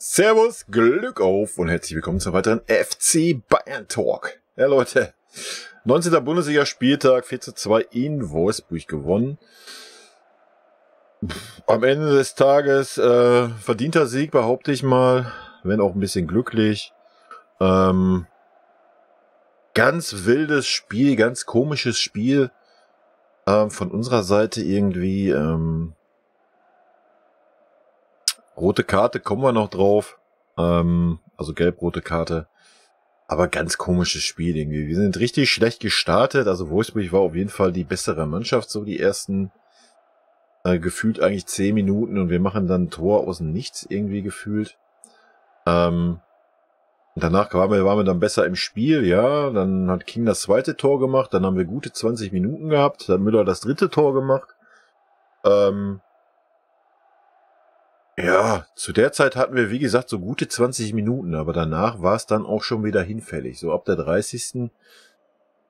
Servus, Glück auf und herzlich willkommen zur weiteren FC Bayern Talk. Ja Leute, 19. Bundesliga-Spieltag, 4 zu 2 in Wolfsburg gewonnen. Am Ende des Tages äh, verdienter Sieg, behaupte ich mal, wenn auch ein bisschen glücklich. Ähm, ganz wildes Spiel, ganz komisches Spiel äh, von unserer Seite irgendwie. Ähm, Rote Karte kommen wir noch drauf. Ähm, also gelb-rote Karte. Aber ganz komisches Spiel irgendwie. Wir sind richtig schlecht gestartet. Also Wolfsburg war auf jeden Fall die bessere Mannschaft, so die ersten äh, gefühlt eigentlich zehn Minuten und wir machen dann ein Tor aus dem Nichts irgendwie gefühlt. Ähm, danach waren wir, waren wir dann besser im Spiel, ja. Dann hat King das zweite Tor gemacht, dann haben wir gute 20 Minuten gehabt, dann hat Müller das dritte Tor gemacht. Ähm, ja, zu der Zeit hatten wir, wie gesagt, so gute 20 Minuten, aber danach war es dann auch schon wieder hinfällig. So ab der 30.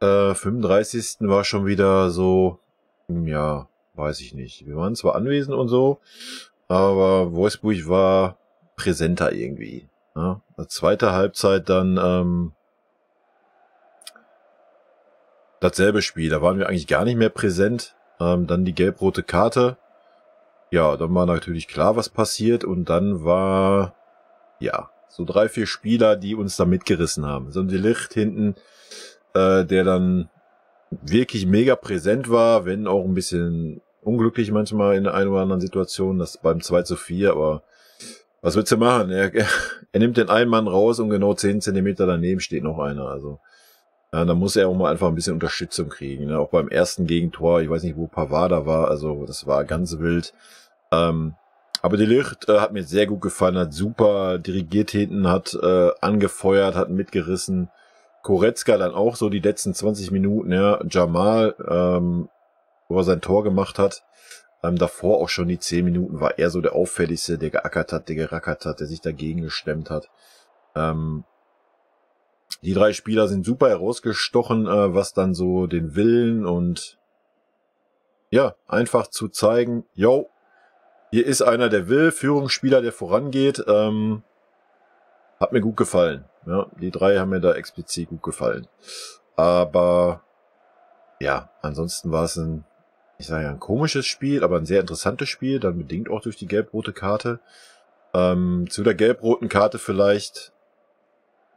Äh, 35. war schon wieder so, hm, ja, weiß ich nicht. Wir waren zwar anwesend und so, aber Wolfsburg war präsenter irgendwie. Ja? Ne? Zweite Halbzeit dann ähm, dasselbe Spiel. Da waren wir eigentlich gar nicht mehr präsent. Ähm, dann die gelb-rote Karte ja, dann war natürlich klar, was passiert. Und dann war, ja, so drei, vier Spieler, die uns da mitgerissen haben. So ein Delicht hinten, äh, der dann wirklich mega präsent war, wenn auch ein bisschen unglücklich manchmal in der einen oder anderen Situation, das beim 2 zu 4, aber was willst du machen? Er, er, er nimmt den einen Mann raus und genau 10 Zentimeter daneben steht noch einer. Also ja, da muss er auch mal einfach ein bisschen Unterstützung kriegen. Ne? Auch beim ersten Gegentor, ich weiß nicht, wo Pavard da war, also das war ganz wild. Ähm, aber die Licht äh, hat mir sehr gut gefallen, hat super dirigiert hinten, hat äh, angefeuert, hat mitgerissen. Koretzka dann auch so die letzten 20 Minuten, ja, Jamal, ähm, wo er sein Tor gemacht hat. Ähm, davor auch schon die 10 Minuten war er so der auffälligste, der geackert hat, der gerackert hat, der sich dagegen gestemmt hat. Ähm, die drei Spieler sind super herausgestochen, äh, was dann so den Willen und ja, einfach zu zeigen, yo, hier ist einer, der will, Führungsspieler, der vorangeht. Ähm, hat mir gut gefallen. Ja, die drei haben mir da explizit gut gefallen. Aber ja, ansonsten war es ein, ich sage ja, ein komisches Spiel, aber ein sehr interessantes Spiel, dann bedingt auch durch die gelb-rote Karte. Ähm, zu der gelb-roten Karte vielleicht,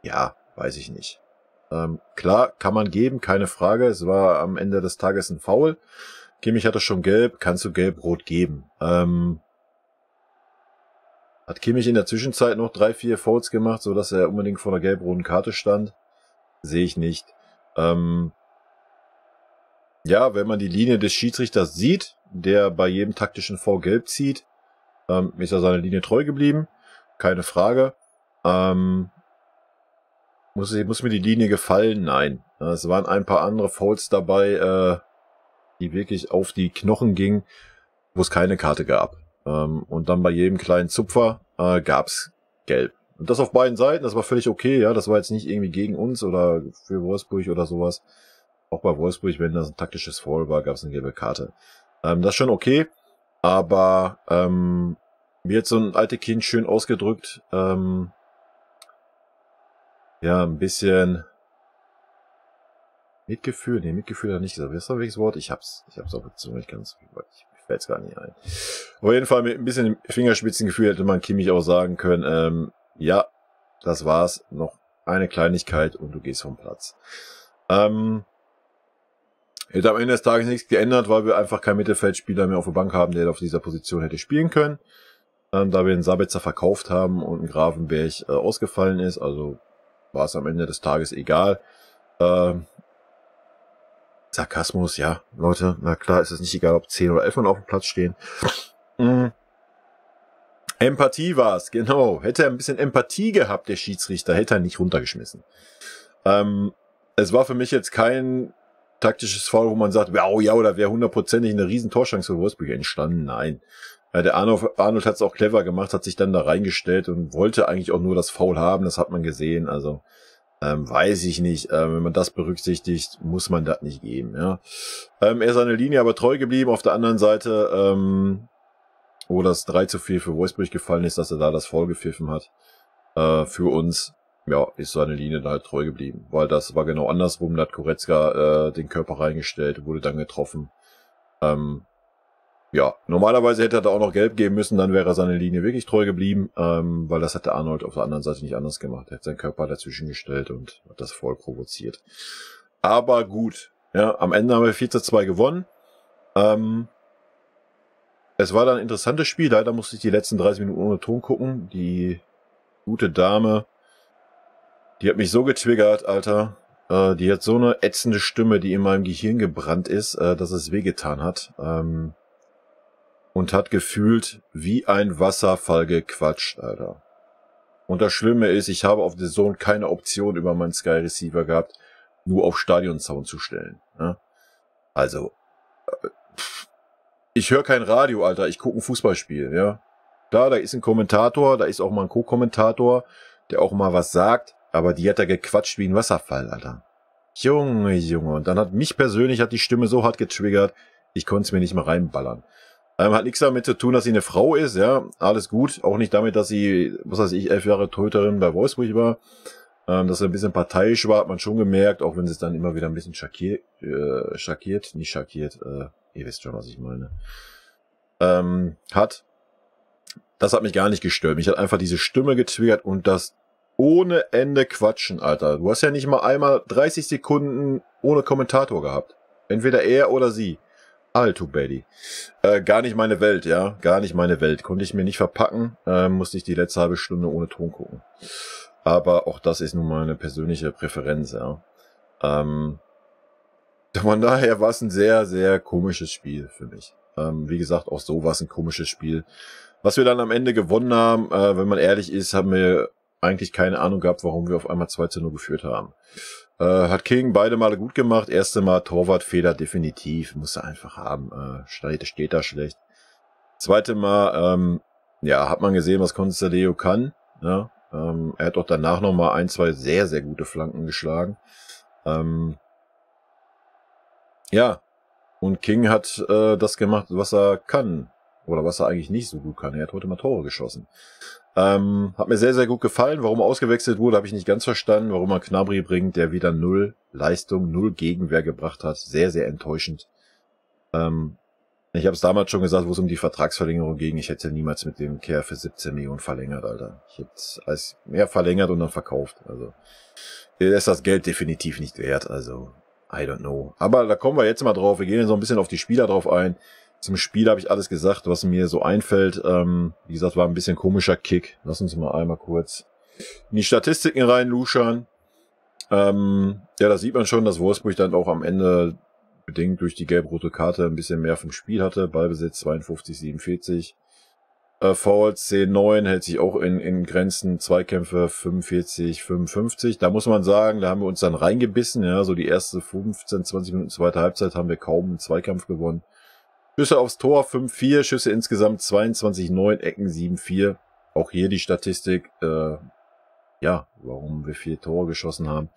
ja, weiß ich nicht. Ähm, klar, kann man geben, keine Frage. Es war am Ende des Tages ein Foul. Kimmich hatte schon gelb, kannst du gelb-rot geben. Ähm, hat Kimmich in der Zwischenzeit noch drei, vier Fouls gemacht, so dass er unbedingt vor einer gelb-roten Karte stand? Sehe ich nicht. Ähm, ja, wenn man die Linie des Schiedsrichters sieht, der bei jedem taktischen Foul gelb zieht, ähm, ist er seiner Linie treu geblieben. Keine Frage. Ähm, muss, muss mir die Linie gefallen? Nein. Es waren ein paar andere Folds dabei, äh, die wirklich auf die Knochen gingen, wo es keine Karte gab. Ähm, und dann bei jedem kleinen Zupfer äh, gab's gelb. Und das auf beiden Seiten, das war völlig okay, ja. Das war jetzt nicht irgendwie gegen uns oder für Wolfsburg oder sowas. Auch bei Wolfsburg, wenn das ein taktisches Fall war, gab's eine gelbe Karte. Ähm, das ist schon okay, aber ähm, wie jetzt so ein alte Kind schön ausgedrückt, ähm, ja, ein bisschen Mitgefühl, nee, Mitgefühl hat nicht gesagt. Ist das ein welches Wort? Ich hab's. Ich hab's auch der Zunge nicht ganz. Ich, mir fällt's gar nicht ein. Auf jeden Fall mit ein bisschen Fingerspitzengefühl hätte man Kimmich auch sagen können, ähm, ja, das war's. Noch eine Kleinigkeit und du gehst vom Platz. Ähm, hätte am Ende des Tages nichts geändert, weil wir einfach keinen Mittelfeldspieler mehr auf der Bank haben, der auf dieser Position hätte spielen können. Ähm, da wir den Sabitzer verkauft haben und einen Grafenberg äh, ausgefallen ist, also war es am Ende des Tages egal. Ähm, Sarkasmus, ja, Leute, na klar ist es nicht egal, ob 10 oder 11 Mann auf dem Platz stehen. Mhm. Empathie war's, genau. Hätte er ein bisschen Empathie gehabt, der Schiedsrichter, hätte er nicht runtergeschmissen. Ähm, es war für mich jetzt kein taktisches Foul, wo man sagt, wow, ja, oder wäre hundertprozentig eine riesen Torschance für Wolfsburg entstanden. Nein. Ja, der Arnold, Arnold hat es auch clever gemacht, hat sich dann da reingestellt und wollte eigentlich auch nur das Foul haben, das hat man gesehen. Also ähm, weiß ich nicht. Ähm, wenn man das berücksichtigt, muss man das nicht geben. Ja. Ähm, er ist seine Linie aber treu geblieben. Auf der anderen Seite, ähm, wo das 3 zu 4 für Wolfsburg gefallen ist, dass er da das Foul gepfiffen hat. Äh, für uns, ja, ist seine Linie da halt treu geblieben. Weil das war genau andersrum. Da hat Koretzka äh, den Körper reingestellt, wurde dann getroffen. Ähm, ja, normalerweise hätte er da auch noch gelb geben müssen, dann wäre seine Linie wirklich treu geblieben, ähm, weil das hat der Arnold auf der anderen Seite nicht anders gemacht. Er hat seinen Körper dazwischen gestellt und hat das voll provoziert. Aber gut, ja, am Ende haben wir 4 zu 2 gewonnen. Ähm, es war dann ein interessantes Spiel, leider musste ich die letzten 30 Minuten ohne Ton gucken. Die gute Dame, die hat mich so getriggert, Alter. Äh, die hat so eine ätzende Stimme, die in meinem Gehirn gebrannt ist, äh, dass es wehgetan hat. Ähm, und hat gefühlt wie ein Wasserfall gequatscht, Alter. Und das Schlimme ist, ich habe auf der Zone keine Option über meinen Sky Receiver gehabt, nur auf Stadionzaun zu stellen. Ne? Also, pff, äh, ich höre kein Radio, Alter, ich gucke ein Fußballspiel, ja. Da, da ist ein Kommentator, da ist auch mal ein Co-Kommentator, der auch mal was sagt, aber die hat da gequatscht wie ein Wasserfall, Alter. Junge, Junge. Und dann hat mich persönlich hat die Stimme so hart getriggert, ich konnte es mir nicht mal reinballern. Ähm, hat nichts damit zu tun, dass sie eine Frau ist, ja, alles gut. Auch nicht damit, dass sie, was weiß ich, elf Jahre Töterin bei Wolfsburg war. Ähm, dass er ein bisschen parteiisch war, hat man schon gemerkt, auch wenn sie es dann immer wieder ein bisschen schockiert, äh, schockiert, nicht schockiert, äh, ihr wisst schon, was ich meine, ähm, hat. Das hat mich gar nicht gestört. Mich hat einfach diese Stimme getwittert und das ohne Ende Quatschen, Alter. Du hast ja nicht mal einmal 30 Sekunden ohne Kommentator gehabt. Entweder er oder sie. Alto Betty. Äh, gar nicht meine Welt, ja. Gar nicht meine Welt. Konnte ich mir nicht verpacken. Äh, musste ich die letzte halbe Stunde ohne Ton gucken. Aber auch das ist nun meine persönliche Präferenz, ja. Ähm, von daher war es ein sehr, sehr komisches Spiel für mich. Ähm, wie gesagt, auch so war es ein komisches Spiel. Was wir dann am Ende gewonnen haben, äh, wenn man ehrlich ist, haben wir eigentlich keine Ahnung gehabt, warum wir auf einmal 2 zu 0 geführt haben. Äh, hat King beide Male gut gemacht. Erste Mal Torwartfehler definitiv. Muss er einfach haben. Äh, steht, da schlecht. Zweite Mal, ähm, ja, hat man gesehen, was Constadeo kann. Ne? Ähm, er hat auch danach nochmal ein, zwei sehr, sehr gute Flanken geschlagen. Ähm, ja, und King hat äh, das gemacht, was er kann. Oder was er eigentlich nicht so gut kann. Er hat heute mal Tore geschossen. Ähm, hat mir sehr, sehr gut gefallen. Warum ausgewechselt wurde, habe ich nicht ganz verstanden. Warum er Knabri bringt, der wieder null Leistung, null Gegenwehr gebracht hat. Sehr, sehr enttäuschend. Ähm, ich habe es damals schon gesagt, wo es um die Vertragsverlängerung ging. Ich hätte niemals mit dem Kerl für 17 Millionen verlängert, Alter. Ich hätte als mehr verlängert und dann verkauft. Also ist das Geld definitiv nicht wert. Also I don't know. Aber da kommen wir jetzt mal drauf. Wir gehen so ein bisschen auf die Spieler drauf ein. Zum Spiel habe ich alles gesagt, was mir so einfällt. Ähm, wie gesagt, war ein bisschen komischer Kick. Lass uns mal einmal kurz in die Statistiken rein, Ähm, ja, da sieht man schon, dass Wolfsburg dann auch am Ende bedingt durch die gelb-rote Karte ein bisschen mehr vom Spiel hatte. Ballbesitz 52, 47. Äh, Fouls 10, 9 hält sich auch in, in Grenzen. Zweikämpfe 45, 55. Da muss man sagen, da haben wir uns dann reingebissen. Ja, so die erste 15, 20 Minuten zweite Halbzeit haben wir kaum einen Zweikampf gewonnen. Schüsse aufs Tor 5-4, Schüsse insgesamt 22-9, Ecken 7-4. Auch hier die Statistik, äh, ja, warum wir vier Tore geschossen haben.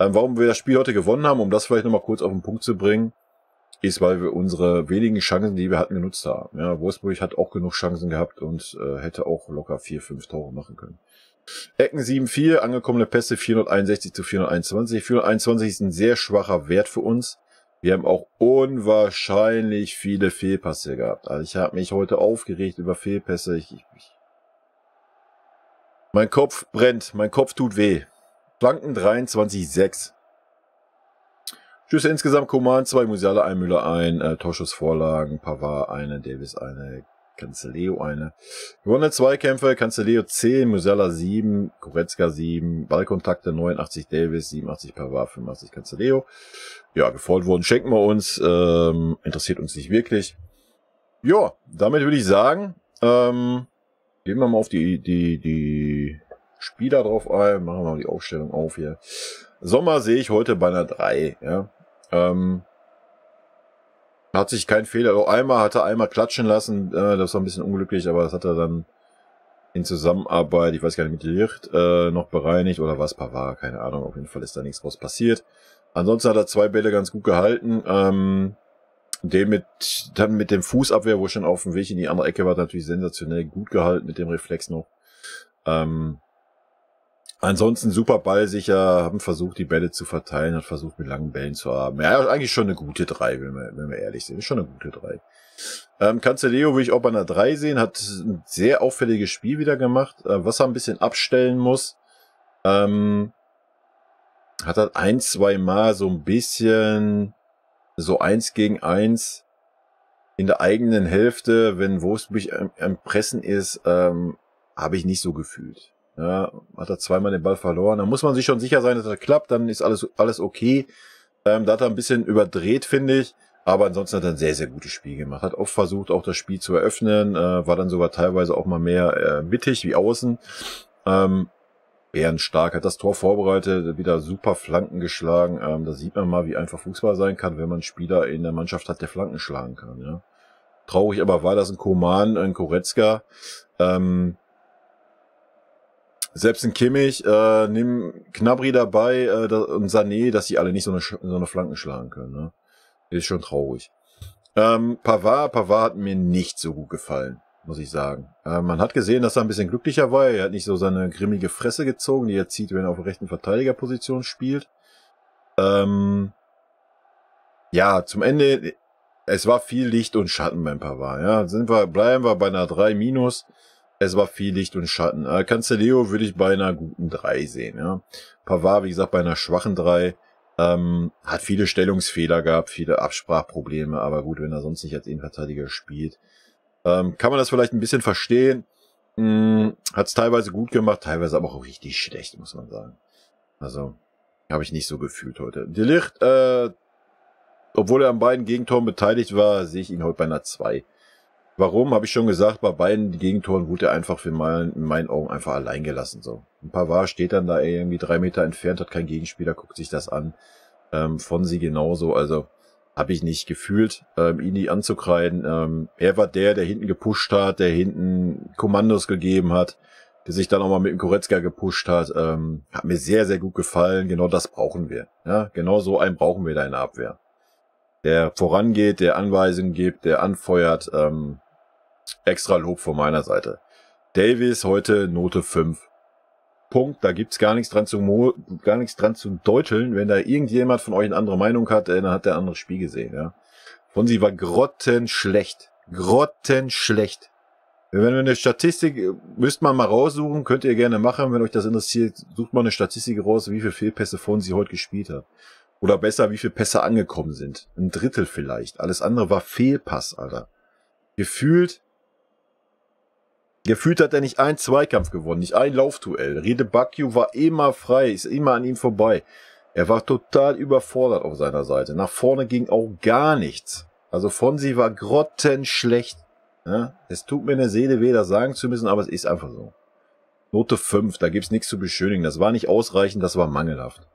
Ähm, warum wir das Spiel heute gewonnen haben, um das vielleicht nochmal kurz auf den Punkt zu bringen, ist, weil wir unsere wenigen Chancen, die wir hatten, genutzt haben. Ja, Wolfsburg hat auch genug Chancen gehabt und äh, hätte auch locker vier, fünf Tore machen können. Ecken 7-4, angekommene Pässe 461 zu 421. 421 ist ein sehr schwacher Wert für uns. Wir haben auch unwahrscheinlich viele Fehlpässe gehabt. Also ich habe mich heute aufgeregt über Fehlpässe. Ich, ich, ich. Mein Kopf brennt, mein Kopf tut weh. Flanken 23,6. Schüsse insgesamt, Command 2, Musiala, ein Müller, ein, äh, Torschussvorlagen, Pavard, 1 Davis, 1 Canceleo eine. Gewonnene Zweikämpfe, Canceleo 10, Musella 7, Goretzka 7, Ballkontakte 89 Davis, 87 Pavard, 85 Canceleo. Ja, gefolgt wurden, schenken wir uns, ähm, interessiert uns nicht wirklich. Ja, damit würde ich sagen, ähm, gehen wir mal auf die, die, die Spieler drauf ein, machen wir mal die Aufstellung auf hier. Sommer sehe ich heute bei einer 3, ja. Ähm, hat sich kein Fehler. Oh, einmal hat er einmal klatschen lassen. Äh, das war ein bisschen unglücklich, aber das hat er dann in Zusammenarbeit, ich weiß gar nicht mit Licht, äh, noch bereinigt oder was, Pavara, keine Ahnung. Auf jeden Fall ist da nichts draus passiert. Ansonsten hat er zwei Bälle ganz gut gehalten. Ähm, den mit, dann mit dem Fußabwehr, wo schon auf dem Weg in die andere Ecke war, natürlich sensationell gut gehalten mit dem Reflex noch. Ähm, Ansonsten super ballsicher, haben versucht, die Bälle zu verteilen, hat versucht, mit langen Bällen zu haben. Ja, eigentlich schon eine gute drei, wenn wir, wenn wir ehrlich sind. Schon eine gute drei. Ähm, Canceleo will ich auch bei einer drei sehen, hat ein sehr auffälliges Spiel wieder gemacht, äh, was er ein bisschen abstellen muss. Ähm, hat er ein, zwei Mal so ein bisschen so eins gegen eins in der eigenen Hälfte, wenn Wolfsburg am, am Pressen ist, ähm, habe ich nicht so gefühlt. Ja, hat er zweimal den Ball verloren. Da muss man sich schon sicher sein, dass das klappt. Dann ist alles, alles okay. Ähm, da hat er ein bisschen überdreht, finde ich. Aber ansonsten hat er ein sehr, sehr gutes Spiel gemacht. Hat oft versucht, auch das Spiel zu eröffnen. Äh, war dann sogar teilweise auch mal mehr äh, mittig wie außen. Ähm, bärenstark, hat das Tor vorbereitet, wieder super Flanken geschlagen. Ähm, da sieht man mal, wie einfach Fußball sein kann, wenn man Spieler in der Mannschaft hat, der Flanken schlagen kann. Ja. Traurig aber war, das ein Koman, ein Koretzka ähm, selbst in Kimmich, äh, nimm Knabri dabei äh, da, und Sané, dass die alle nicht so eine, so eine Flanken schlagen können. Ne? Ist schon traurig. Ähm, Pavard, Pavard hat mir nicht so gut gefallen, muss ich sagen. Äh, man hat gesehen, dass er ein bisschen glücklicher war. Er hat nicht so seine grimmige Fresse gezogen, die er zieht, wenn er auf rechten Verteidigerposition spielt. Ähm, ja, zum Ende, es war viel Licht und Schatten beim Pavard. Ja, sind wir, bleiben wir bei einer 3 minus. Es war viel Licht und Schatten. Äh, Cancelo würde ich bei einer guten 3 sehen. Ja. Pavard, wie gesagt, bei einer schwachen 3. Ähm, hat viele Stellungsfehler gehabt, viele Absprachprobleme, aber gut, wenn er sonst nicht als Innenverteidiger spielt, ähm, kann man das vielleicht ein bisschen verstehen. Hm, hat es teilweise gut gemacht, teilweise aber auch richtig schlecht, muss man sagen. Also, habe ich nicht so gefühlt heute. Licht, äh, obwohl er an beiden Gegentoren beteiligt war, sehe ich ihn heute bei einer 2. Warum, habe ich schon gesagt, bei beiden Gegentoren wurde er einfach für mein, in meinen Augen einfach allein gelassen. So. Ein Pavard steht dann da irgendwie drei Meter entfernt, hat keinen Gegenspieler, guckt sich das an. Ähm, von sie genauso, also habe ich nicht gefühlt, ähm, ihn nicht anzukreiden. Ähm, er war der, der hinten gepusht hat, der hinten Kommandos gegeben hat, der sich dann auch mal mit dem Koretzka gepusht hat. Ähm, hat mir sehr, sehr gut gefallen. Genau das brauchen wir. Ja, genau so einen brauchen wir da in der Abwehr. Der vorangeht, der Anweisungen gibt, der anfeuert. Ähm, Extra Lob von meiner Seite. Davis heute Note 5. Punkt, da gibt's gar nichts dran zu gar nichts dran zu deuteln. Wenn da irgendjemand von euch eine andere Meinung hat, äh, dann hat der ein anderes Spiel gesehen, ja. Von sie war grottenschlecht. Grottenschlecht. Wenn wir eine Statistik, äh, müsst man mal raussuchen, könnt ihr gerne machen, wenn euch das interessiert, sucht mal eine Statistik raus, wie viele Fehlpässe von sie heute gespielt hat. Oder besser, wie viele Pässe angekommen sind. Ein Drittel vielleicht. Alles andere war Fehlpass, Alter. Gefühlt Gefühlt hat er nicht einen Zweikampf gewonnen, nicht ein Laufduell. Rede Bakio war immer frei, ist immer an ihm vorbei. Er war total überfordert auf seiner Seite. Nach vorne ging auch gar nichts. Also Fonsi war grottenschlecht. Ja, ne? es tut mir in der Seele weh, das sagen zu müssen, aber es ist einfach so. Note 5, da gibt's nichts zu beschönigen. Das war nicht ausreichend, das war mangelhaft.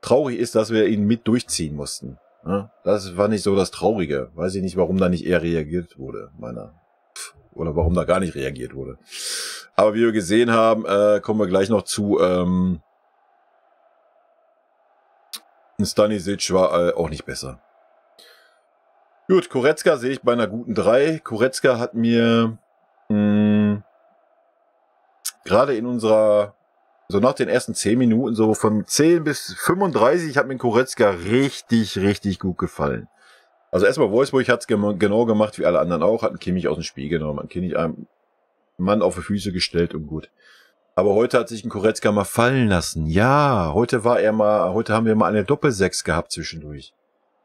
Traurig ist, dass wir ihn mit durchziehen mussten. Ja, ne? das war nicht so das Traurige. Weiß ich nicht, warum da nicht eher reagiert wurde, meiner oder warum da gar nicht reagiert wurde. Aber wie wir gesehen haben, äh, kommen wir gleich noch zu. Ähm, Stanisic war äh, auch nicht besser. Gut, Koretzka sehe ich bei einer guten 3. Koretzka hat mir hm, gerade in unserer, so nach den ersten 10 Minuten, so von 10 bis 35, hat mir Koretzka richtig, richtig gut gefallen. Also erstmal Wolfsburg hat es genau gemacht, wie alle anderen auch, hat einen Kimmich aus dem Spiel genommen, einen Kimmich einem Mann auf die Füße gestellt und gut. Aber heute hat sich ein Koretzka mal fallen lassen. Ja, heute war er mal, heute haben wir mal eine Doppelsechs gehabt zwischendurch.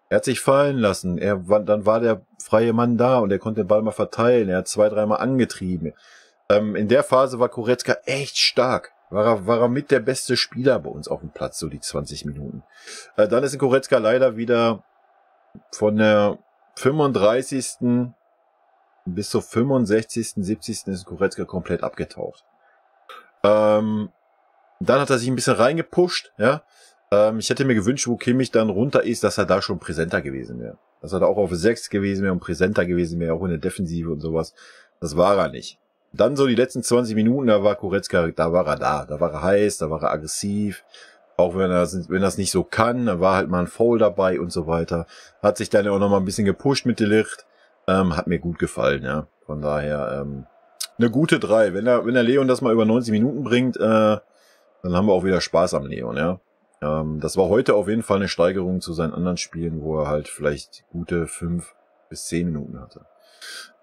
Er hat sich fallen lassen. Er, war, dann war der freie Mann da und er konnte den Ball mal verteilen. Er hat zwei, dreimal angetrieben. Ähm, in der Phase war Koretzka echt stark. War er, war er mit der beste Spieler bei uns auf dem Platz, so die 20 Minuten. Äh, dann ist ein Koretzka leider wieder von der 35. bis zur 65., 70. ist Goretzka komplett abgetaucht. Ähm, dann hat er sich ein bisschen reingepusht, ja. Ähm, ich hätte mir gewünscht, wo Kimmich dann runter ist, dass er da schon präsenter gewesen wäre. Dass er da auch auf 6 gewesen wäre und präsenter gewesen wäre, auch in der Defensive und sowas. Das war er nicht. Dann so die letzten 20 Minuten, da war Goretzka, da war er da. Da war er heiß, da war er aggressiv auch wenn er wenn das nicht so kann, da war halt mal ein Foul dabei und so weiter. Hat sich dann auch noch mal ein bisschen gepusht mit Delicht. Ähm, hat mir gut gefallen, ja. Von daher ähm, eine gute drei. Wenn er wenn der Leon das mal über 90 Minuten bringt, äh, dann haben wir auch wieder Spaß am Leon, ja. Ähm, das war heute auf jeden Fall eine Steigerung zu seinen anderen Spielen, wo er halt vielleicht gute fünf bis zehn Minuten hatte.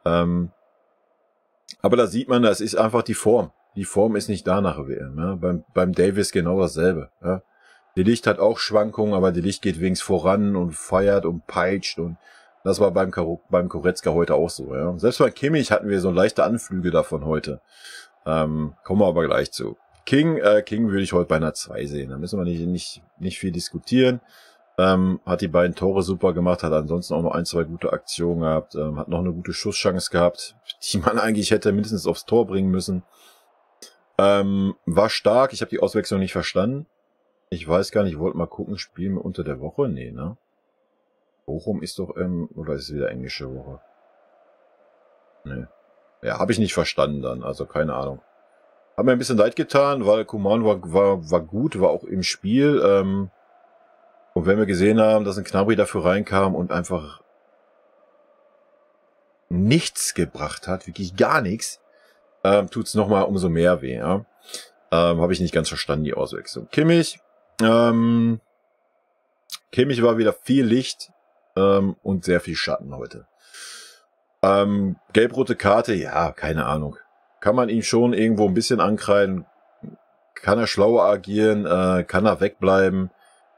Ähm, aber da sieht man, das ist einfach die Form die Form ist nicht da nach der WM. Ja? Beim, beim Davis genau dasselbe. Ja? Die Licht hat auch Schwankungen, aber die Licht geht wenigstens voran und feiert und peitscht und das war beim, Karo beim Koretzka heute auch so. Ja? Selbst bei Kimmich hatten wir so leichte Anflüge davon heute. Ähm, kommen wir aber gleich zu. King, äh, King würde ich heute bei einer 2 sehen. Da müssen wir nicht, nicht, nicht viel diskutieren. Ähm, hat die beiden Tore super gemacht, hat ansonsten auch noch ein, zwei gute Aktionen gehabt, ähm, hat noch eine gute Schusschance gehabt, die man eigentlich hätte mindestens aufs Tor bringen müssen. Ähm, war stark, ich habe die Auswechslung nicht verstanden. Ich weiß gar nicht, ich wollte mal gucken, spielen wir unter der Woche? Nee, ne? Bochum ist doch, ähm, oder ist es wieder englische Woche? Nee. Ja, habe ich nicht verstanden dann, also keine Ahnung. Hat mir ein bisschen leid getan, weil Kuman war, war, war gut, war auch im Spiel. Ähm, und wenn wir gesehen haben, dass ein Knabri dafür reinkam und einfach nichts gebracht hat, wirklich gar nichts, ähm, tut es nochmal umso mehr weh. Ja? Ähm, Habe ich nicht ganz verstanden, die Auswechslung. Kimmich, ähm, Kimmich war wieder viel Licht ähm, und sehr viel Schatten heute. Ähm, Gelb-rote Karte, ja, keine Ahnung. Kann man ihn schon irgendwo ein bisschen ankreiden? Kann er schlauer agieren? Äh, kann er wegbleiben?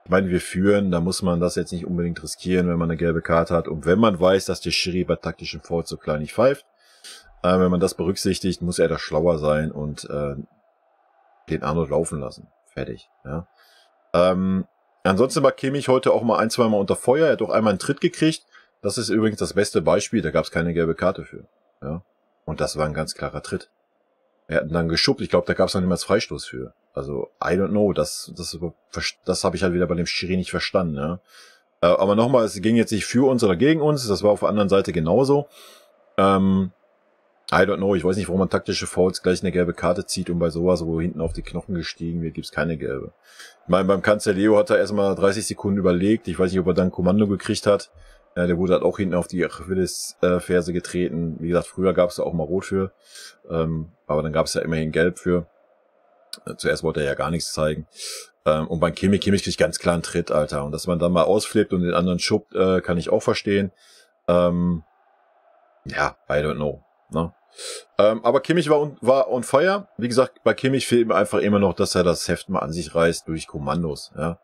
Ich meine, wir führen, da muss man das jetzt nicht unbedingt riskieren, wenn man eine gelbe Karte hat. Und wenn man weiß, dass der Schiri bei taktischen Foul so klar nicht pfeift, äh, wenn man das berücksichtigt, muss er da schlauer sein und äh, den Arnold laufen lassen. Fertig. Ja. Ähm, ansonsten war Kimmich heute auch mal ein, zwei Mal unter Feuer. Er hat auch einmal einen Tritt gekriegt. Das ist übrigens das beste Beispiel. Da gab es keine gelbe Karte für. Ja. Und das war ein ganz klarer Tritt. Er hat ihn dann geschubbt. Ich glaube, da gab es dann niemals Freistoß für. Also, I don't know. Das, das, das habe ich halt wieder bei dem Schiri nicht verstanden. Ja. Äh, aber nochmal, es ging jetzt nicht für uns oder gegen uns. Das war auf der anderen Seite genauso. Ähm, I don't know. Ich weiß nicht, warum man taktische Fouls gleich eine gelbe Karte zieht und bei sowas, wo hinten auf die Knochen gestiegen wird, gibt's keine gelbe. Ich meine, beim Kanzler Leo hat er erstmal 30 Sekunden überlegt. Ich weiß nicht, ob er dann Kommando gekriegt hat. Ja, äh, der wurde halt auch hinten auf die Achilles-Ferse getreten. Wie gesagt, früher gab's da auch mal Rot für. Ähm, aber dann gab's ja immerhin Gelb für. Äh, zuerst wollte er ja gar nichts zeigen. Ähm, und beim Kimmich, Kimmich kriegt ganz klar einen Tritt, Alter. Und dass man dann mal ausflippt und den anderen schubbt, äh, kann ich auch verstehen. Ähm, ja, I don't know. Ne? Ähm, aber Kimmich war on, war on fire. Wie gesagt, bei Kimmich fehlt mir einfach immer noch, dass er das Heft mal an sich reißt durch Kommandos. Ja?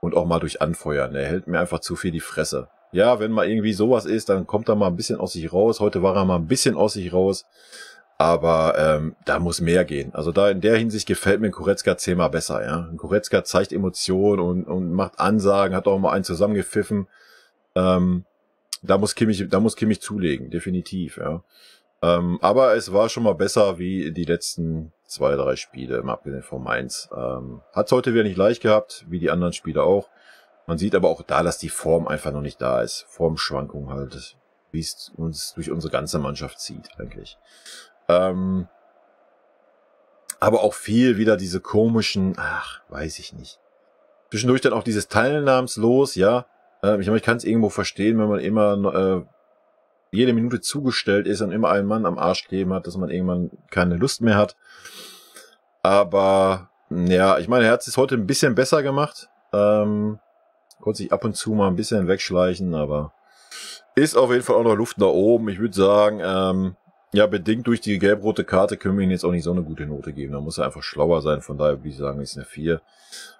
Und auch mal durch Anfeuern. Er hält mir einfach zu viel die Fresse. Ja, wenn mal irgendwie sowas ist, dann kommt er mal ein bisschen aus sich raus. Heute war er mal ein bisschen aus sich raus. Aber ähm, da muss mehr gehen. Also da in der Hinsicht gefällt mir Kuretzka zehnmal besser. Ja? Kuretzka zeigt Emotionen und, und macht Ansagen, hat auch mal einen zusammengepfiffen. Ähm, da muss Kimmich, da muss Kimmich zulegen, definitiv. Ja. Ähm, aber es war schon mal besser wie die letzten zwei, drei Spiele, im abgesehen vom Mainz. Ähm, Hat heute wieder nicht leicht gehabt, wie die anderen Spiele auch. Man sieht aber auch da, dass die Form einfach noch nicht da ist. Formschwankung halt, wie es uns durch unsere ganze Mannschaft zieht eigentlich. Ähm, aber auch viel wieder diese komischen, ach, weiß ich nicht. Zwischendurch dann auch dieses Teilnahmslos, ja. Ähm, ich meine, ich kann es irgendwo verstehen, wenn man immer äh, jede Minute zugestellt ist und immer einen Mann am Arsch kleben hat, dass man irgendwann keine Lust mehr hat. Aber ja, ich meine, er hat es heute ein bisschen besser gemacht. Ähm, konnte sich ab und zu mal ein bisschen wegschleichen, aber ist auf jeden Fall auch noch Luft nach oben. Ich würde sagen, ähm, ja, bedingt durch die gelb-rote Karte können wir ihm jetzt auch nicht so eine gute Note geben. Da muss er einfach schlauer sein. Von daher würde ich sagen, ist eine 4.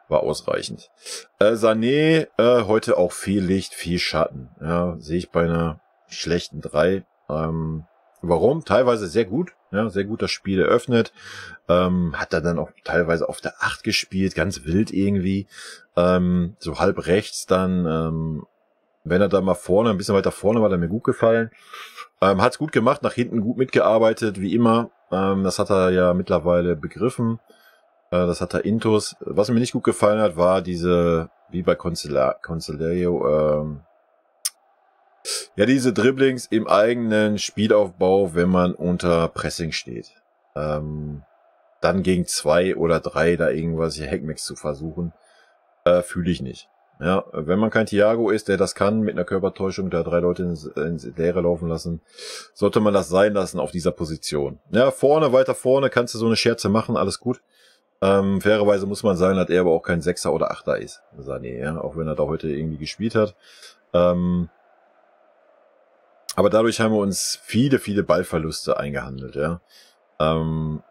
War ausreichend. Äh, Sané, äh, heute auch viel Licht, viel Schatten. Ja, sehe ich bei einer schlechten drei. Ähm, warum? Teilweise sehr gut. Ja, sehr gut das Spiel eröffnet. Ähm, hat er dann auch teilweise auf der acht gespielt, ganz wild irgendwie. Ähm, so halb rechts dann, ähm, wenn er da mal vorne, ein bisschen weiter vorne war, hat er mir gut gefallen. Ähm, hat's gut gemacht, nach hinten gut mitgearbeitet, wie immer. Ähm, das hat er ja mittlerweile begriffen. Äh, das hat er Intus. Was mir nicht gut gefallen hat, war diese, wie bei Consiglio, ähm, ja, diese Dribblings im eigenen Spielaufbau, wenn man unter Pressing steht. Ähm, dann gegen zwei oder drei da irgendwas hier Hackmax zu versuchen, äh, fühle ich nicht. Ja, wenn man kein Thiago ist, der das kann, mit einer Körpertäuschung da drei Leute ins, ins Leere laufen lassen, sollte man das sein lassen auf dieser Position. Ja, vorne, weiter vorne kannst du so eine Scherze machen, alles gut. Ähm, fairerweise muss man sagen, dass er aber auch kein Sechser oder Achter ist, Sané, ja, auch wenn er da heute irgendwie gespielt hat. Ähm, aber dadurch haben wir uns viele, viele Ballverluste eingehandelt, ja. Ähm,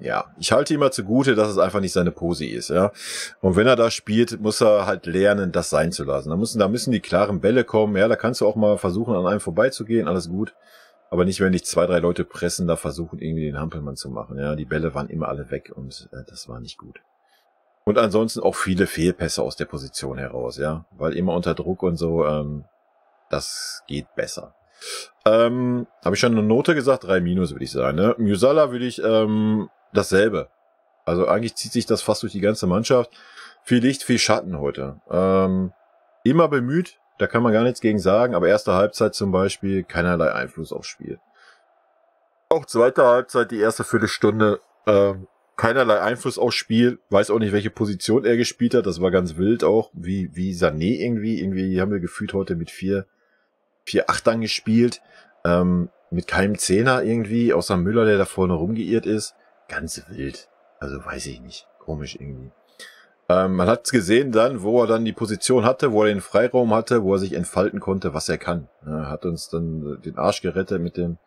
ja, ich halte immer zugute, dass es einfach nicht seine Pose ist, ja. Und wenn er da spielt, muss er halt lernen, das sein zu lassen. Da müssen, da müssen die klaren Bälle kommen, ja, da kannst du auch mal versuchen, an einem vorbeizugehen, alles gut. Aber nicht, wenn dich zwei, drei Leute pressen, da versuchen, irgendwie den Hampelmann zu machen, ja. Die Bälle waren immer alle weg und äh, das war nicht gut. Und ansonsten auch viele Fehlpässe aus der Position heraus, ja. Weil immer unter Druck und so, ähm, das geht besser. Ähm, Habe ich schon eine Note gesagt? Drei Minus würde ich sagen. Ne? Musala würde ich ähm, dasselbe. Also eigentlich zieht sich das fast durch die ganze Mannschaft. Viel Licht, viel Schatten heute. Ähm, immer bemüht, da kann man gar nichts gegen sagen, aber erste Halbzeit zum Beispiel keinerlei Einfluss aufs Spiel. Auch zweite Halbzeit, die erste Viertelstunde, ähm, keinerlei Einfluss aufs Spiel. Weiß auch nicht, welche Position er gespielt hat. Das war ganz wild auch, wie, wie Sané irgendwie. Irgendwie haben wir gefühlt heute mit vier 4 8 dann gespielt, ähm, mit keinem Zehner irgendwie, außer Müller, der da vorne rumgeirrt ist. Ganz wild. Also weiß ich nicht. Komisch irgendwie. Ähm, man hat es gesehen dann, wo er dann die Position hatte, wo er den Freiraum hatte, wo er sich entfalten konnte, was er kann. Ne, er hat uns dann den Arsch gerettet mit dem,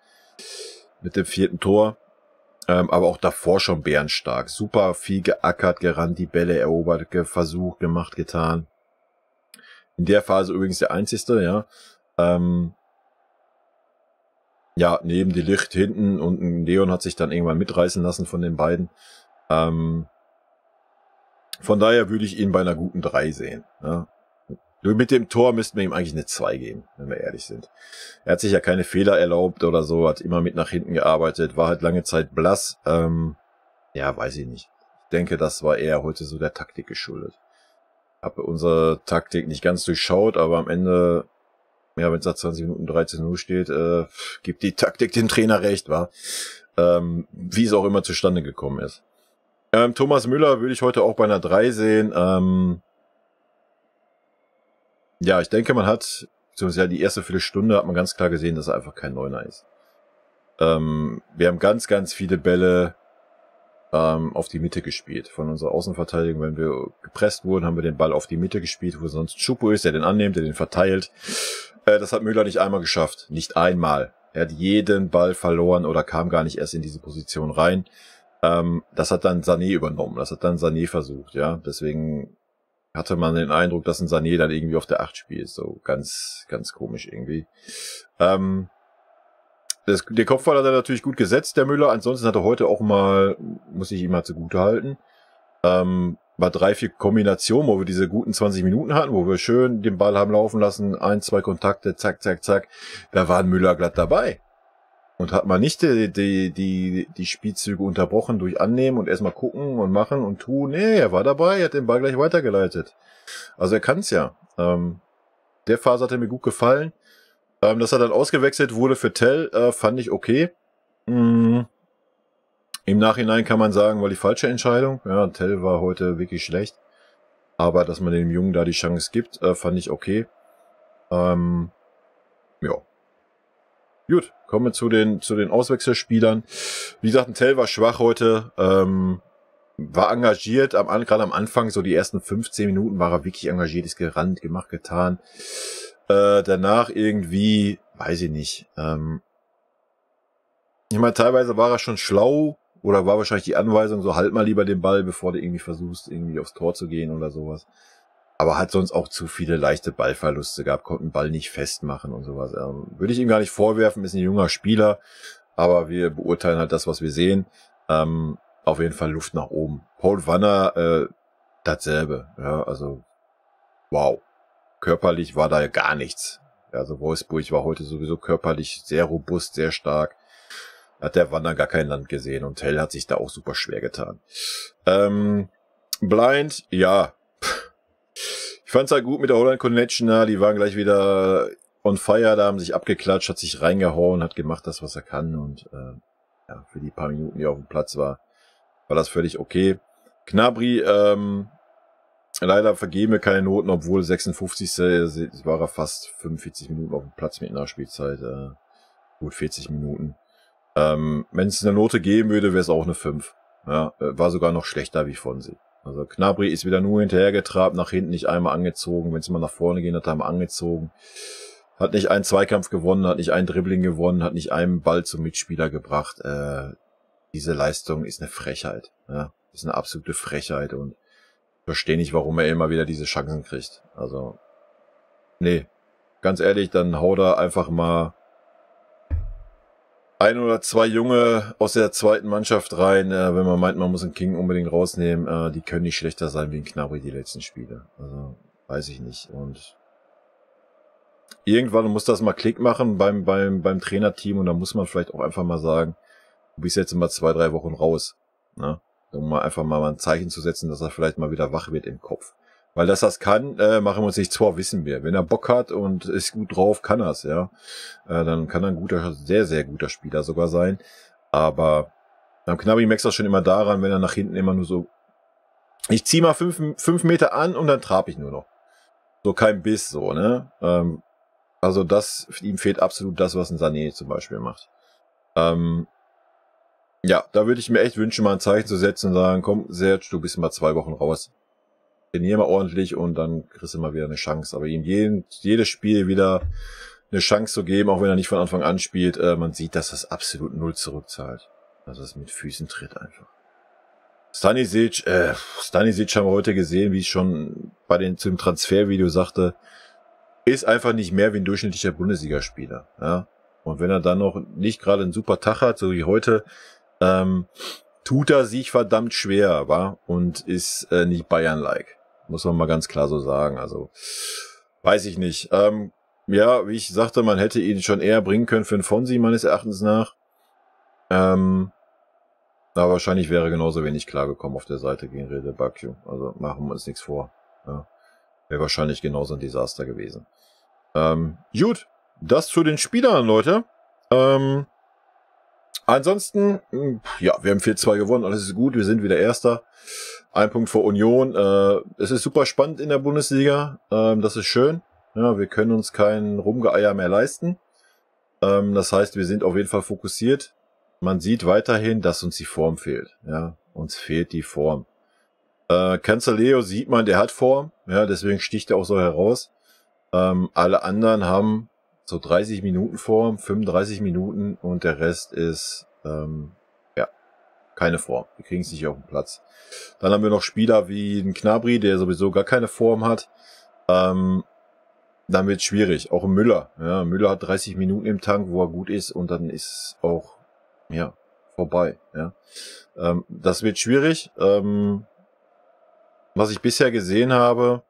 mit dem vierten Tor. Ähm, aber auch davor schon bärenstark. Super viel geackert, gerannt, die Bälle erobert, versucht, gemacht, getan. In der Phase übrigens der einzigste, ja. Ähm, ja, neben die Licht hinten und Leon hat sich dann irgendwann mitreißen lassen von den beiden. Ähm, von daher würde ich ihn bei einer guten 3 sehen. Ja. Ne? Mit dem Tor müssten wir ihm eigentlich eine 2 geben, wenn wir ehrlich sind. Er hat sich ja keine Fehler erlaubt oder so, hat immer mit nach hinten gearbeitet, war halt lange Zeit blass. Ähm, ja, weiß ich nicht. Ich denke, das war eher heute so der Taktik geschuldet. Habe unsere Taktik nicht ganz durchschaut, aber am Ende ja, wenn es nach 20 Minuten 13 Uhr steht, äh, gibt die Taktik den Trainer recht, war. Ähm, wie es auch immer zustande gekommen ist. Ähm, Thomas Müller würde ich heute auch bei einer 3 sehen. Ähm, ja, ich denke, man hat, beziehungsweise die erste Viertelstunde hat man ganz klar gesehen, dass er einfach kein Neuner ist. Ähm, wir haben ganz, ganz viele Bälle ähm, auf die Mitte gespielt. Von unserer Außenverteidigung, wenn wir gepresst wurden, haben wir den Ball auf die Mitte gespielt, wo sonst Schupo ist, der den annimmt, der den verteilt. Äh, das hat Müller nicht einmal geschafft. Nicht einmal. Er hat jeden Ball verloren oder kam gar nicht erst in diese Position rein. Ähm, das hat dann Sané übernommen. Das hat dann Sané versucht, ja. Deswegen hatte man den Eindruck, dass ein Sané dann irgendwie auf der Acht spielt. So ganz, ganz komisch irgendwie. Ähm, das, der Kopfball hat er natürlich gut gesetzt, der Müller. Ansonsten hat er heute auch mal, muss ich ihm mal zugute halten, ähm, bei drei, vier Kombinationen, wo wir diese guten 20 Minuten hatten, wo wir schön den Ball haben laufen lassen, ein, zwei Kontakte, zack, zack, zack, da waren Müller glatt dabei. Und hat man nicht die, die, die, die Spielzüge unterbrochen durch Annehmen und erstmal gucken und machen und tun. Nee, er war dabei, er hat den Ball gleich weitergeleitet. Also er kann's ja. Ähm, der Phase hat er mir gut gefallen. Ähm, dass er dann ausgewechselt wurde für Tell, äh, fand ich okay. Mhm. Im Nachhinein kann man sagen, war die falsche Entscheidung. Ja, Tell war heute wirklich schlecht. Aber dass man dem Jungen da die Chance gibt, äh, fand ich okay. Ähm, ja. Gut, kommen wir zu den, zu den Auswechselspielern. Wie gesagt, Tell war schwach heute. Ähm, war engagiert, am, gerade am Anfang, so die ersten 15 Minuten war er wirklich engagiert, ist gerannt, gemacht, getan. Äh, danach irgendwie, weiß ich nicht. Ähm, ich meine, teilweise war er schon schlau, oder war wahrscheinlich die Anweisung, so halt mal lieber den Ball, bevor du irgendwie versuchst, irgendwie aufs Tor zu gehen oder sowas. Aber hat sonst auch zu viele leichte Ballverluste gehabt, konnte den Ball nicht festmachen und sowas. Ähm, würde ich ihm gar nicht vorwerfen, ist ein junger Spieler, aber wir beurteilen halt das, was wir sehen. Ähm, auf jeden Fall Luft nach oben. Paul Wanner, äh, dasselbe. Ja, also, wow. Körperlich war da gar nichts. Also Wolfsburg war heute sowieso körperlich sehr robust, sehr stark hat der Wander gar kein Land gesehen und Tell hat sich da auch super schwer getan. Ähm, blind, ja. Ich fand's halt gut mit der Holland Connection, da, die waren gleich wieder on fire, da haben sich abgeklatscht, hat sich reingehauen, hat gemacht das, was er kann und äh, ja, für die paar Minuten, die er auf dem Platz war, war das völlig okay. Knabri, ähm, leider vergeben wir keine Noten, obwohl 56. war er fast 45 Minuten auf dem Platz mit einer Spielzeit. Äh, gut 40 Minuten. Ähm, Wenn es eine Note geben würde, wäre es auch eine 5. Ja, äh, war sogar noch schlechter wie von sie. Also Knabri ist wieder nur hinterhergetrabt, nach hinten nicht einmal angezogen. Wenn es mal nach vorne gehen hat, einmal angezogen. Hat nicht einen Zweikampf gewonnen, hat nicht einen Dribbling gewonnen, hat nicht einen Ball zum Mitspieler gebracht. Äh, diese Leistung ist eine Frechheit. Ja, ist eine absolute Frechheit und verstehe nicht, warum er immer wieder diese Chancen kriegt. Also, nee, ganz ehrlich, dann haut er einfach mal ein oder zwei Junge aus der zweiten Mannschaft rein, äh, wenn man meint, man muss einen King unbedingt rausnehmen, äh, die können nicht schlechter sein wie ein Knabri die letzten Spiele. Also weiß ich nicht. Und irgendwann muss das mal Klick machen beim, beim, beim Trainerteam und dann muss man vielleicht auch einfach mal sagen, du bist jetzt immer zwei, drei Wochen raus. Ne? Um mal einfach mal ein Zeichen zu setzen, dass er vielleicht mal wieder wach wird im Kopf. Weil dass das kann, äh, machen wir uns nicht vor, wissen wir. Wenn er Bock hat und ist gut drauf, kann er's, ja. Äh, dann kann er ein guter, sehr, sehr guter Spieler sogar sein. Aber am Knabbi merkst du schon immer daran, wenn er nach hinten immer nur so. Ich zieh mal fünf, fünf Meter an und dann trab ich nur noch. So kein Biss, so, ne? Ähm, also das, ihm fehlt absolut das, was ein Sané zum Beispiel macht. Ähm, ja, da würde ich mir echt wünschen, mal ein Zeichen zu setzen und sagen, komm, Serge, du bist mal zwei Wochen raus trainier mal ordentlich und dann kriegst du mal wieder eine Chance. Aber ihm jeden, jedes Spiel wieder eine Chance zu geben, auch wenn er nicht von Anfang an spielt, äh, man sieht, dass das absolut null zurückzahlt. Also das mit Füßen tritt einfach. Stanisic, äh, Stanisic haben wir heute gesehen, wie ich schon bei den, zum Transfervideo sagte, ist einfach nicht mehr wie ein durchschnittlicher Bundesligaspieler. Ja? Und wenn er dann noch nicht gerade einen super Tag hat, so wie heute, ähm, tut er sich verdammt schwer, war und ist äh, nicht Bayern-like. Muss man mal ganz klar so sagen. Also weiß ich nicht. Ähm, ja, wie ich sagte, man hätte ihn schon eher bringen können für einen Fonsi, meines Erachtens nach. Ähm, aber wahrscheinlich wäre genauso wenig klargekommen auf der Seite gegen Rede Bakio. Also machen wir uns nichts vor. Ja. Wäre wahrscheinlich genauso ein Desaster gewesen. Ähm, gut, das zu den Spielern, Leute. Ähm, ansonsten, ja, wir haben 4-2 gewonnen, alles ist gut, wir sind wieder Erster. Ein Punkt vor Union. Äh, es ist super spannend in der Bundesliga. Ähm, das ist schön. Ja, wir können uns kein Rumgeeier mehr leisten. Ähm, das heißt, wir sind auf jeden Fall fokussiert. Man sieht weiterhin, dass uns die Form fehlt. Ja, uns fehlt die Form. Äh, Leo sieht man, der hat Form. Ja, deswegen sticht er auch so heraus. Ähm, alle anderen haben so 30 Minuten Form, 35 Minuten und der Rest ist ähm, keine Form. Wir kriegen es nicht auf den Platz. Dann haben wir noch Spieler wie den Knabri, der sowieso gar keine Form hat. Ähm, dann wird schwierig. Auch Müller. Ja, Müller hat 30 Minuten im Tank, wo er gut ist und dann ist auch ja vorbei. Ja. Ähm, das wird schwierig. Ähm, was ich bisher gesehen habe,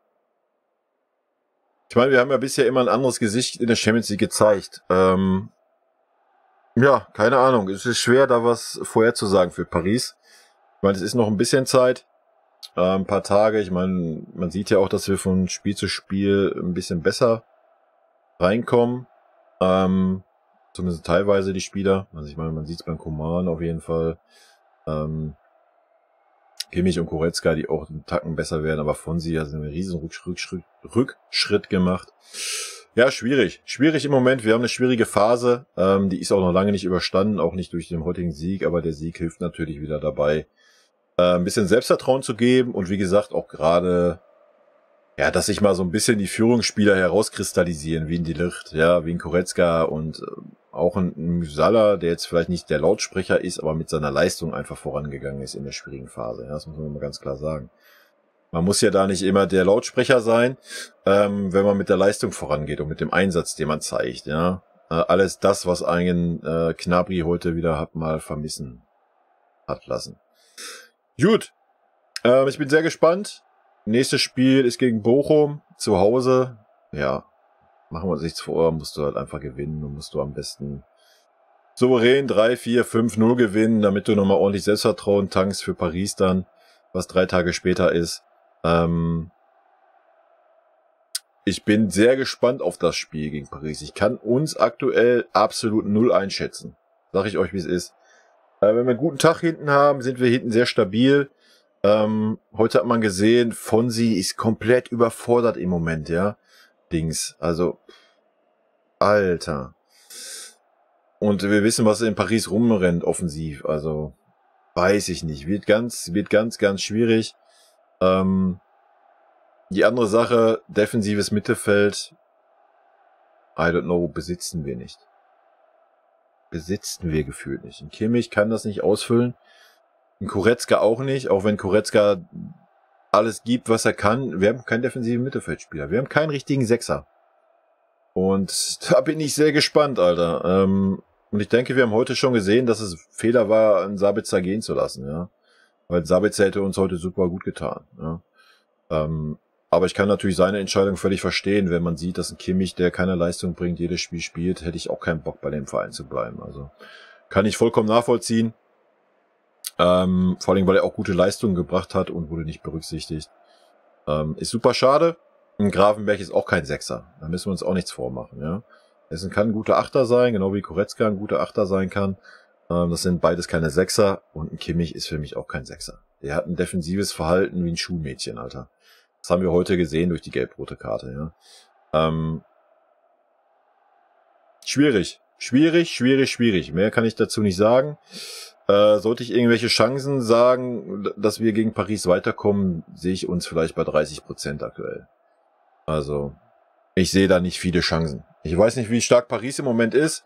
ich meine, wir haben ja bisher immer ein anderes Gesicht in der Champions League gezeigt. Ähm, ja, keine Ahnung. Es ist schwer, da was vorherzusagen für Paris. Ich meine, es ist noch ein bisschen Zeit. Äh, ein paar Tage. Ich meine, man sieht ja auch, dass wir von Spiel zu Spiel ein bisschen besser reinkommen. Ähm, zumindest teilweise die Spieler. Also ich meine, man sieht es beim Koman auf jeden Fall. Ähm, Kimmich und Koretzka, die auch einen Tacken besser werden, aber von sie also einen riesen Rückschritt, Rückschritt gemacht. Ja, schwierig. Schwierig im Moment. Wir haben eine schwierige Phase. Ähm, die ist auch noch lange nicht überstanden, auch nicht durch den heutigen Sieg, aber der Sieg hilft natürlich wieder dabei, äh, ein bisschen Selbstvertrauen zu geben und wie gesagt auch gerade, ja, dass sich mal so ein bisschen die Führungsspieler herauskristallisieren, wie in die Licht, ja, wie in Koretzka und äh, auch ein, ein Musala, der jetzt vielleicht nicht der Lautsprecher ist, aber mit seiner Leistung einfach vorangegangen ist in der schwierigen Phase. Ja, das muss man mal ganz klar sagen. Man muss ja da nicht immer der Lautsprecher sein, ähm, wenn man mit der Leistung vorangeht und mit dem Einsatz, den man zeigt. Ja, äh, alles das, was einen äh, Knabri heute wieder hat mal vermissen hat lassen. Gut, ähm, ich bin sehr gespannt. Nächstes Spiel ist gegen Bochum zu Hause. Ja, machen wir uns nichts vor, musst du halt einfach gewinnen und musst du am besten souverän 3, 4, 5, 0 gewinnen, damit du nochmal ordentlich Selbstvertrauen tankst für Paris dann, was drei Tage später ist. Ähm, ich bin sehr gespannt auf das Spiel gegen Paris. Ich kann uns aktuell absolut null einschätzen. Sag ich euch, wie es ist. Äh, wenn wir einen guten Tag hinten haben, sind wir hinten sehr stabil. Ähm, heute hat man gesehen, Fonsi ist komplett überfordert im Moment, ja. Dings. Also, Alter. Und wir wissen, was in Paris rumrennt, offensiv. Also, weiß ich nicht. Wird ganz, wird ganz, ganz schwierig. Ähm, die andere Sache, defensives Mittelfeld, I don't know, besitzen wir nicht. Besitzen wir gefühlt nicht. Ein Kimmich kann das nicht ausfüllen. Ein Kuretzka auch nicht, auch wenn Kuretzka alles gibt, was er kann. Wir haben keinen defensiven Mittelfeldspieler. Wir haben keinen richtigen Sechser. Und da bin ich sehr gespannt, Alter. Ähm, und ich denke, wir haben heute schon gesehen, dass es Fehler war, einen Sabitzer gehen zu lassen. Ja. Weil Sabitzer hätte uns heute super gut getan. Ja. Ähm, aber ich kann natürlich seine Entscheidung völlig verstehen, wenn man sieht, dass ein Kimmich, der keine Leistung bringt, jedes Spiel spielt, hätte ich auch keinen Bock bei dem Verein zu bleiben. Also kann ich vollkommen nachvollziehen. Ähm, vor allem, weil er auch gute Leistungen gebracht hat und wurde nicht berücksichtigt. Ähm, ist super schade. Ein Grafenberg ist auch kein Sechser. Da müssen wir uns auch nichts vormachen. Ja? Es kann ein guter Achter sein, genau wie Koretzka ein guter Achter sein kann. Ähm, das sind beides keine Sechser und ein Kimmich ist für mich auch kein Sechser. Der hat ein defensives Verhalten wie ein Schuhmädchen, Alter. Das haben wir heute gesehen durch die gelb-rote Karte, ja. Ähm, schwierig. Schwierig, schwierig, schwierig. Mehr kann ich dazu nicht sagen. Äh, sollte ich irgendwelche Chancen sagen, dass wir gegen Paris weiterkommen, sehe ich uns vielleicht bei 30 Prozent aktuell. Also, ich sehe da nicht viele Chancen. Ich weiß nicht, wie stark Paris im Moment ist.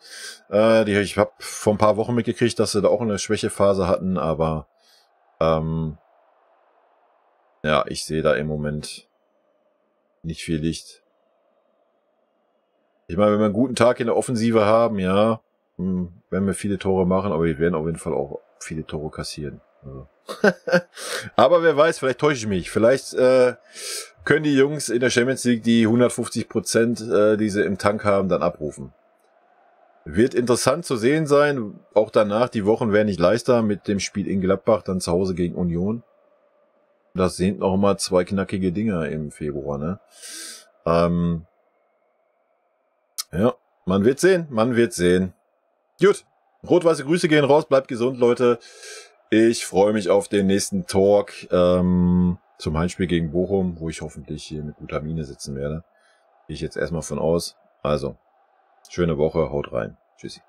Äh, die, ich habe vor ein paar Wochen mitgekriegt, dass sie da auch eine Schwächephase hatten, aber ähm, ja, ich sehe da im Moment nicht viel Licht. Ich meine, wenn wir einen guten Tag in der Offensive haben, ja, hm, werden wir viele Tore machen, aber wir werden auf jeden Fall auch viele Tore kassieren. Also. aber wer weiß, vielleicht täusche ich mich. Vielleicht äh, können die Jungs in der Champions League die 150 Prozent, äh, die sie im Tank haben, dann abrufen. Wird interessant zu sehen sein. Auch danach, die Wochen werden nicht leichter mit dem Spiel in Gladbach, dann zu Hause gegen Union. Das sind noch mal zwei knackige Dinger im Februar, ne? Ähm ja, man wird sehen, man wird sehen. Gut, rot-weiße Grüße gehen raus, bleibt gesund, Leute. Ich freue mich auf den nächsten Talk. Ähm zum Heimspiel gegen Bochum, wo ich hoffentlich hier mit guter Mine sitzen werde. Gehe ich jetzt erstmal von aus. Also, schöne Woche, haut rein. Tschüssi.